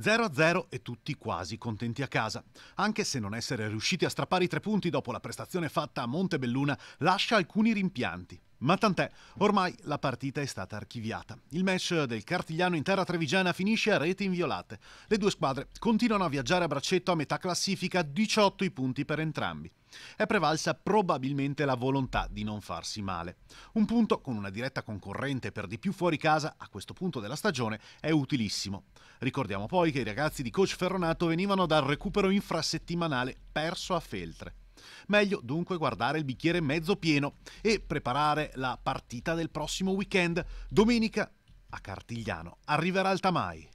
0 a 0 e tutti quasi contenti a casa. Anche se non essere riusciti a strappare i tre punti dopo la prestazione fatta a Montebelluna lascia alcuni rimpianti. Ma tant'è, ormai la partita è stata archiviata. Il match del Cartigliano in terra trevigiana finisce a reti inviolate. Le due squadre continuano a viaggiare a braccetto a metà classifica, 18 i punti per entrambi. È prevalsa probabilmente la volontà di non farsi male. Un punto con una diretta concorrente per di più fuori casa a questo punto della stagione è utilissimo. Ricordiamo poi che i ragazzi di coach Ferronato venivano dal recupero infrasettimanale perso a Feltre. Meglio dunque guardare il bicchiere mezzo pieno e preparare la partita del prossimo weekend. Domenica a Cartigliano arriverà il Tamai.